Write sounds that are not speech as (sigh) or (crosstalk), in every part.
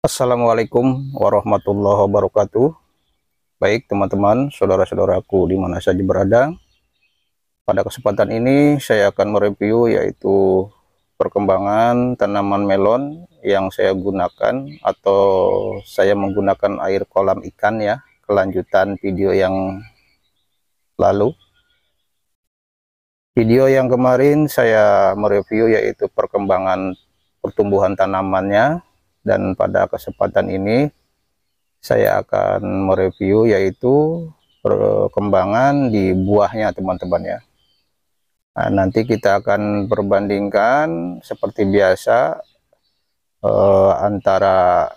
Assalamualaikum warahmatullahi wabarakatuh Baik teman-teman, saudara-saudaraku di mana saja berada Pada kesempatan ini saya akan mereview yaitu Perkembangan tanaman melon yang saya gunakan Atau saya menggunakan air kolam ikan ya Kelanjutan video yang lalu Video yang kemarin saya mereview yaitu perkembangan pertumbuhan tanamannya dan pada kesempatan ini saya akan mereview yaitu perkembangan di buahnya teman-teman ya nah, nanti kita akan perbandingkan seperti biasa eh, antara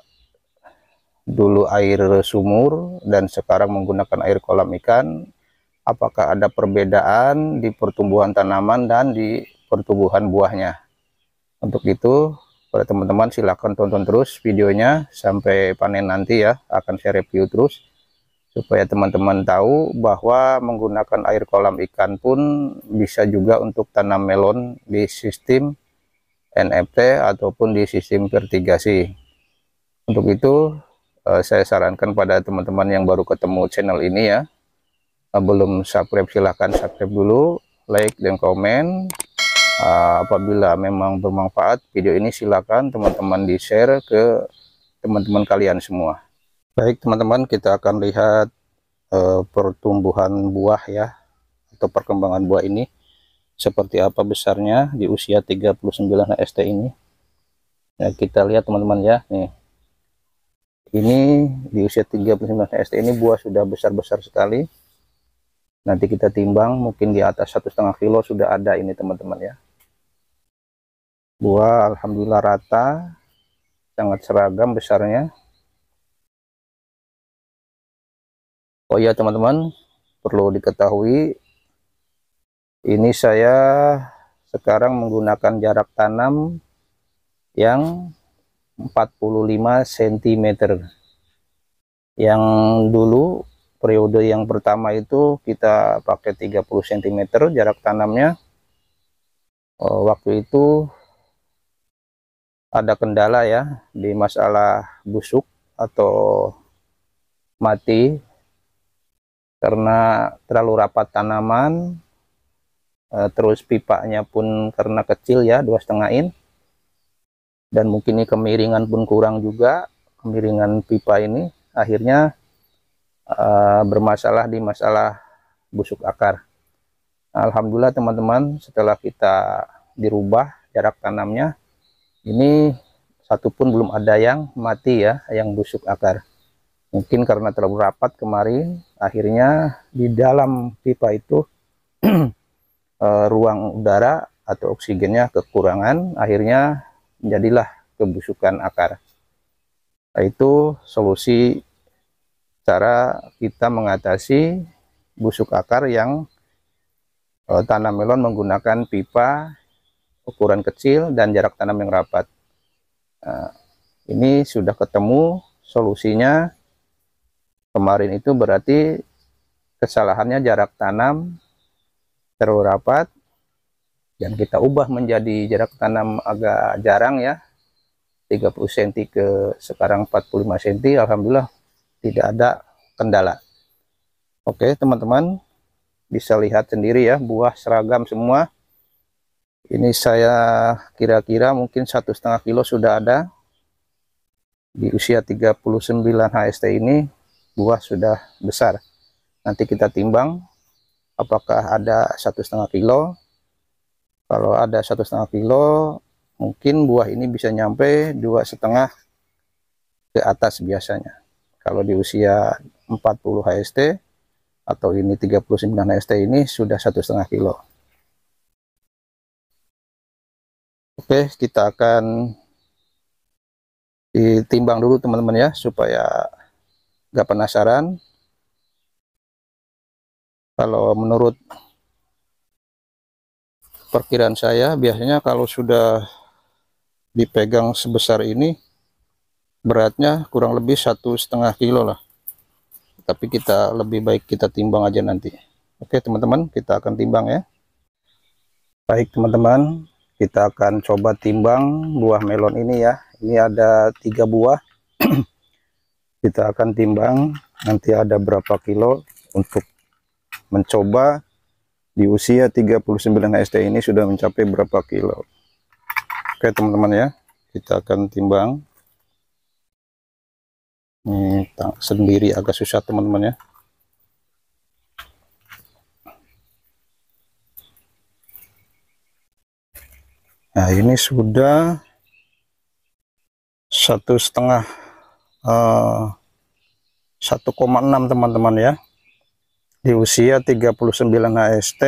dulu air sumur dan sekarang menggunakan air kolam ikan apakah ada perbedaan di pertumbuhan tanaman dan di pertumbuhan buahnya untuk itu pada teman-teman silahkan tonton terus videonya sampai panen nanti ya. Akan saya review terus supaya teman-teman tahu bahwa menggunakan air kolam ikan pun bisa juga untuk tanam melon di sistem NFT ataupun di sistem vertigasi. Untuk itu eh, saya sarankan pada teman-teman yang baru ketemu channel ini ya. Eh, belum subscribe silahkan subscribe dulu, like dan komen Ah, apabila memang bermanfaat video ini silakan teman-teman di share ke teman-teman kalian semua baik teman-teman kita akan lihat uh, pertumbuhan buah ya atau perkembangan buah ini seperti apa besarnya di usia 39 st ini ya, kita lihat teman-teman ya nih ini di usia 39 st ini buah sudah besar-besar sekali nanti kita timbang mungkin di atas satu setengah kilo sudah ada ini teman-teman ya buah Alhamdulillah rata sangat seragam besarnya Oh ya teman-teman perlu diketahui ini saya sekarang menggunakan jarak tanam yang 45 cm yang dulu periode yang pertama itu kita pakai 30 cm jarak tanamnya eh, waktu itu ada kendala ya di masalah busuk atau mati karena terlalu rapat tanaman eh, terus pipanya pun karena kecil ya dua setengah in dan mungkin ini kemiringan pun kurang juga kemiringan pipa ini akhirnya Eh, bermasalah di masalah busuk akar Alhamdulillah teman-teman setelah kita dirubah jarak tanamnya ini satupun belum ada yang mati ya yang busuk akar mungkin karena terlalu rapat kemarin akhirnya di dalam pipa itu (clears throat) eh, ruang udara atau oksigennya kekurangan akhirnya jadilah kebusukan akar itu solusi cara kita mengatasi busuk akar yang e, tanam melon menggunakan pipa ukuran kecil dan jarak tanam yang rapat. E, ini sudah ketemu solusinya. Kemarin itu berarti kesalahannya jarak tanam terlalu rapat dan kita ubah menjadi jarak tanam agak jarang ya 30 cm ke sekarang 45 cm Alhamdulillah tidak ada kendala oke teman-teman bisa lihat sendiri ya buah seragam semua ini saya kira-kira mungkin satu setengah kilo sudah ada di usia 39 HST ini buah sudah besar nanti kita timbang apakah ada satu setengah kilo kalau ada satu setengah kilo mungkin buah ini bisa nyampe dua setengah ke atas biasanya kalau di usia 40 HST atau ini 39 HST ini sudah satu setengah kilo Oke kita akan ditimbang dulu teman-teman ya supaya nggak penasaran kalau menurut perkiraan saya biasanya kalau sudah dipegang sebesar ini beratnya kurang lebih satu setengah kilo lah tapi kita lebih baik kita timbang aja nanti oke teman-teman kita akan timbang ya baik teman-teman kita akan coba timbang buah melon ini ya ini ada tiga buah (clears throat) kita akan timbang nanti ada berapa kilo untuk mencoba di usia 39 SD ini sudah mencapai berapa kilo oke teman-teman ya kita akan timbang Hmm, tak sendiri agak susah teman-teman ya nah ini sudah satu setengah uh, eh, 1,6 teman-teman ya di usia 39 HST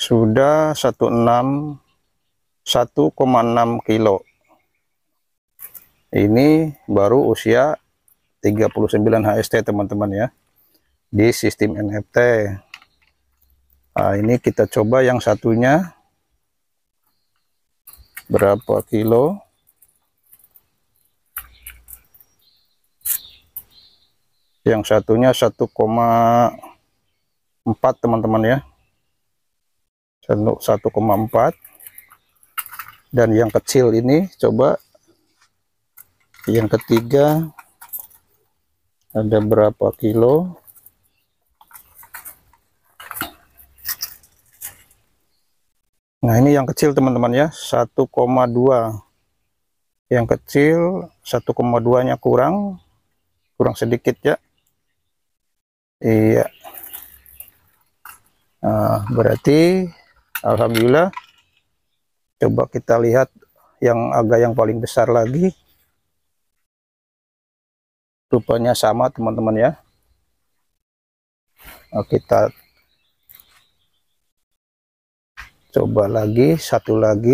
sudah 16 1,6 kilo ini baru usia 39 HST teman-teman ya di sistem NFT nah, ini kita coba yang satunya berapa kilo yang satunya 1,4 teman-teman ya 1,4 dan yang kecil ini coba yang ketiga ada berapa kilo nah ini yang kecil teman-teman ya 1,2 yang kecil 1,2 nya kurang kurang sedikit ya iya nah, berarti Alhamdulillah coba kita lihat yang agak yang paling besar lagi rupanya sama teman-teman ya nah, kita coba lagi satu lagi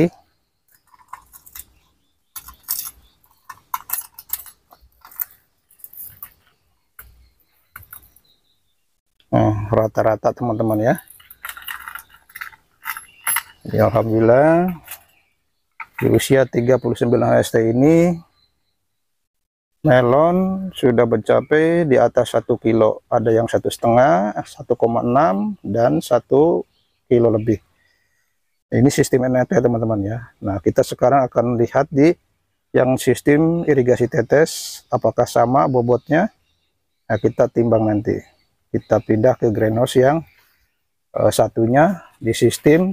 nah, rata-rata teman-teman ya ya Alhamdulillah di usia 39 st ini melon sudah mencapai di atas satu kilo ada yang satu setengah 1,6 dan satu kilo lebih ini sistem NFT teman-teman ya Nah kita sekarang akan lihat di yang sistem irigasi tetes apakah sama bobotnya nah, kita timbang nanti kita pindah ke greenhouse yang uh, satunya di sistem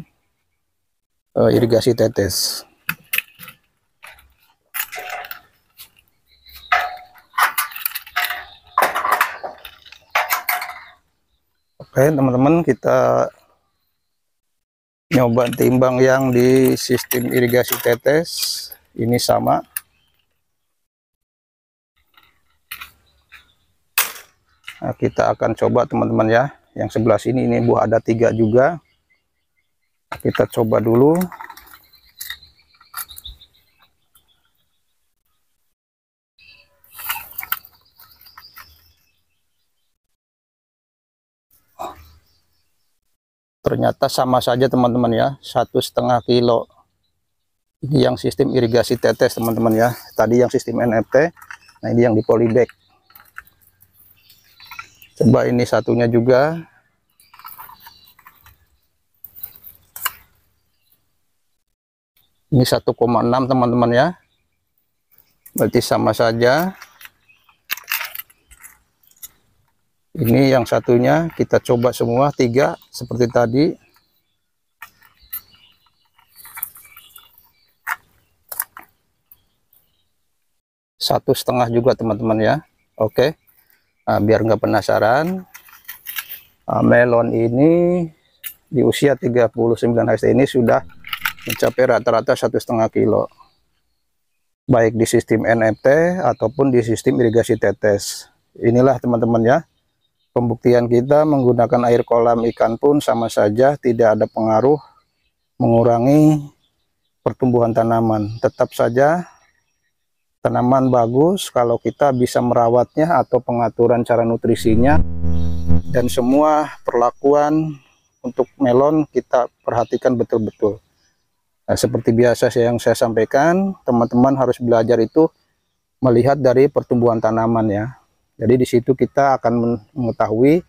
uh, irigasi tetes Oke teman-teman kita nyoba timbang yang di sistem irigasi tetes ini sama nah, kita akan coba teman-teman ya yang sebelah sini ini buah ada tiga juga kita coba dulu ternyata sama saja teman-teman ya satu setengah kilo ini yang sistem irigasi tetes teman-teman ya tadi yang sistem NFT nah ini yang di polybag coba ini satunya juga ini 1,6 teman-teman ya berarti sama saja ini yang satunya kita coba semua tiga seperti tadi satu setengah juga teman-teman ya oke nah, biar nggak penasaran nah, melon ini di usia 39 HST ini sudah mencapai rata-rata satu setengah kilo baik di sistem NFT ataupun di sistem irigasi tetes inilah teman-teman ya Pembuktian kita menggunakan air kolam ikan pun sama saja tidak ada pengaruh mengurangi pertumbuhan tanaman. Tetap saja tanaman bagus kalau kita bisa merawatnya atau pengaturan cara nutrisinya dan semua perlakuan untuk melon kita perhatikan betul-betul. Nah, seperti biasa yang saya sampaikan, teman-teman harus belajar itu melihat dari pertumbuhan tanaman ya. Jadi di situ kita akan mengetahui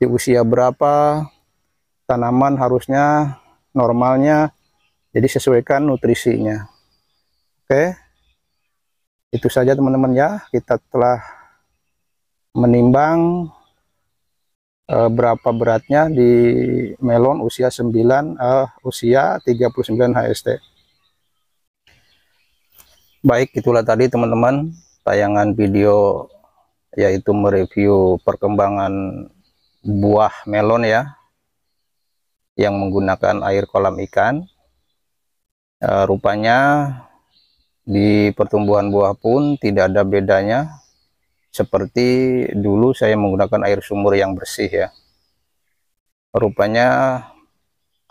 di usia berapa tanaman harusnya normalnya. Jadi sesuaikan nutrisinya. Oke. Itu saja teman-teman ya. Kita telah menimbang e, berapa beratnya di melon usia 9 e, usia 39 HST. Baik, itulah tadi teman-teman tayangan video yaitu mereview perkembangan buah melon ya yang menggunakan air kolam ikan e, rupanya di pertumbuhan buah pun tidak ada bedanya seperti dulu saya menggunakan air sumur yang bersih ya rupanya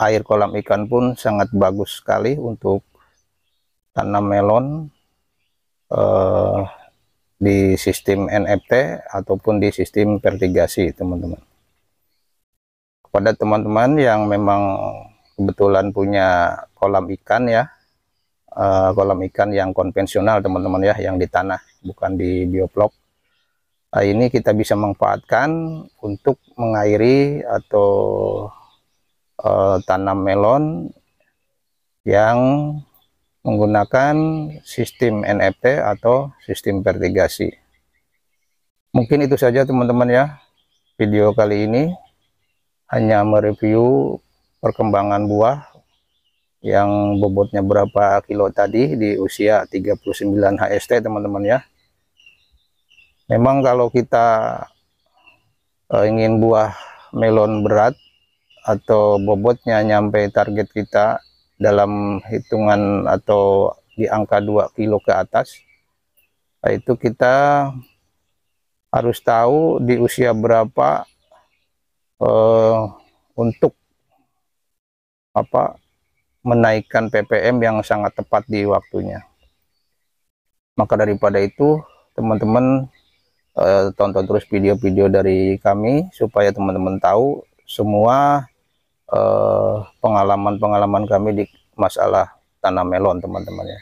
air kolam ikan pun sangat bagus sekali untuk tanam melon eh, di sistem NFT ataupun di sistem vertigasi teman-teman kepada teman-teman yang memang kebetulan punya kolam ikan ya eh, kolam ikan yang konvensional teman-teman ya yang di tanah bukan di bioplok, nah, ini kita bisa manfaatkan untuk mengairi atau uh, tanam melon yang menggunakan sistem NFT e atau sistem vertigasi. Mungkin itu saja teman-teman ya video kali ini hanya mereview perkembangan buah yang bobotnya berapa kilo tadi di usia 39 HST teman-teman ya memang kalau kita eh, ingin buah melon berat atau bobotnya nyampe target kita dalam hitungan atau di angka 2 kilo ke atas itu kita harus tahu di usia berapa eh, untuk apa menaikkan PPM yang sangat tepat di waktunya maka daripada itu teman-teman eh, tonton terus video-video dari kami supaya teman-teman tahu semua Eh, pengalaman-pengalaman uh, kami di masalah tanam melon teman-teman ya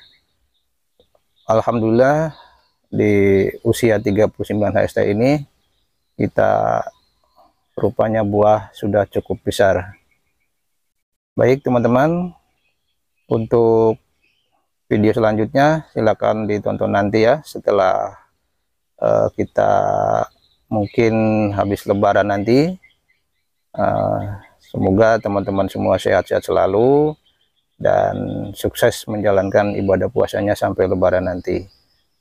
Alhamdulillah di usia 39 HST ini kita rupanya buah sudah cukup besar baik teman-teman untuk video selanjutnya silakan ditonton nanti ya setelah uh, kita mungkin habis lebaran nanti uh, Semoga teman-teman semua sehat-sehat selalu dan sukses menjalankan ibadah puasanya sampai lebaran nanti.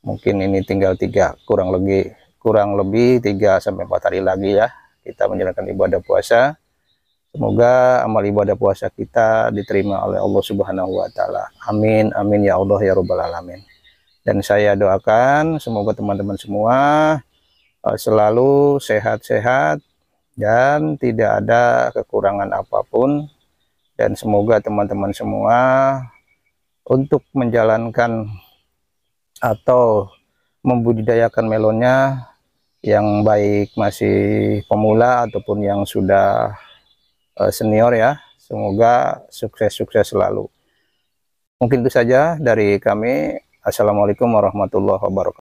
Mungkin ini tinggal tiga kurang lebih kurang lebih tiga sampai empat hari lagi ya kita menjalankan ibadah puasa. Semoga amal ibadah puasa kita diterima oleh Allah Subhanahu wa taala. Amin amin ya Allah ya rabbal alamin. Dan saya doakan semoga teman-teman semua eh, selalu sehat-sehat dan tidak ada kekurangan apapun dan semoga teman-teman semua untuk menjalankan atau membudidayakan melonnya yang baik masih pemula ataupun yang sudah eh, senior ya semoga sukses-sukses selalu mungkin itu saja dari kami Assalamualaikum warahmatullahi wabarakatuh